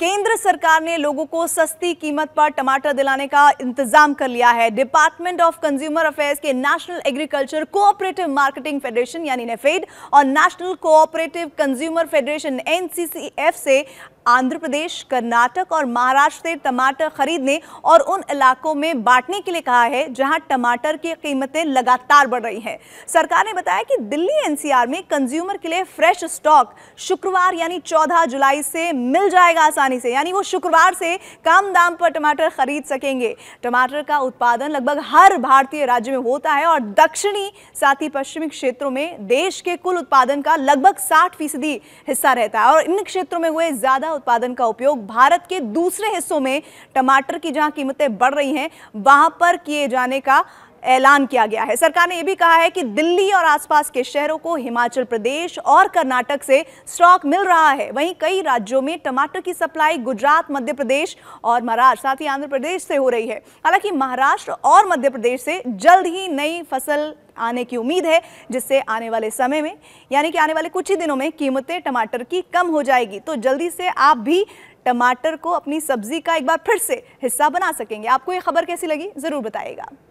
केंद्र सरकार ने लोगों को सस्ती कीमत पर टमाटर दिलाने का इंतजाम कर लिया है डिपार्टमेंट ऑफ कंज्यूमर अफेयर्स के national agriculture cooperative marketing federation यानी नेफेड और national cooperative consumer federation NCCF से आंध्र प्रदेश कर्नाटक और महाराष्ट्र से टमाटर खरीदने और उन इलाकों में बांटने के लिए कहा है जहां टमाटर की कीमतें लगातार बढ़ रही हैं सरकार ने बताया कि दिल्ली एनसीआर में कंज्यूमर के लिए फ्रेश स्टॉक शुक्रवार यानी 14 जुलाई से मिल जाएगा आसानी से यानी वो शुक्रवार से कम दाम पर टमाटर खरीद सकेंगे टमाटर का उत्पादन लगभग हर भारतीय राज्य में होता है और दक्षिणी साथ ही पश्चिमी क्षेत्रों में देश के कुल उत्पादन का लगभग साठ फीसदी हिस्सा रहता है और इन क्षेत्रों में हुए ज्यादा है उत्पादन का उपयोग भारत के दूसरे हिस्सों में टमाटर की जहां कीमतें बढ़ रही हैं वहां पर किए जाने का ऐलान किया गया है सरकार ने यह भी कहा है कि दिल्ली और आसपास के शहरों को हिमाचल प्रदेश और कर्नाटक से स्टॉक मिल रहा है वहीं कई राज्यों में टमाटर की सप्लाई गुजरात मध्य प्रदेश और महाराष्ट्र साथ ही आंध्र प्रदेश से हो रही है हालांकि महाराष्ट्र और मध्य प्रदेश से जल्द ही नई फसल आने की उम्मीद है जिससे आने वाले समय में यानी कि आने वाले कुछ ही दिनों में कीमतें टमाटर की कम हो जाएगी तो जल्दी से आप भी टमाटर को अपनी सब्जी का एक बार फिर से हिस्सा बना सकेंगे आपको ये खबर कैसी लगी ज़रूर बताइएगा